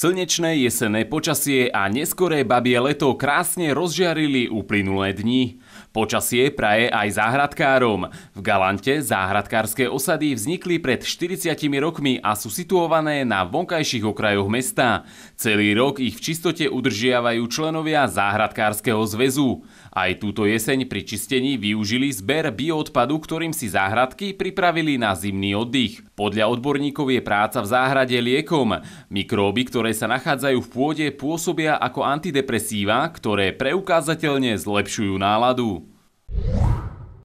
Slnečné jesenné počasie a neskoré babie leto krásne rozžiarili uplynulé dni. Počasie praje aj záhradkárom. V Galante záhradkárske osady vznikli pred 40 rokmi a sú situované na vonkajších okrajoch mesta. Celý rok ich v čistote udržiavajú členovia záhradkárskeho zväzu. Aj túto jeseň pri čistení využili zber bioodpadu, ktorým si záhradky pripravili na zimný oddych. Podľa odborníkov je práca v záhrade liekom. Mikróby, ktoré ktoré sa nachádzajú v pôde, pôsobia ako antidepresíva, ktoré preukázateľne zlepšujú náladu.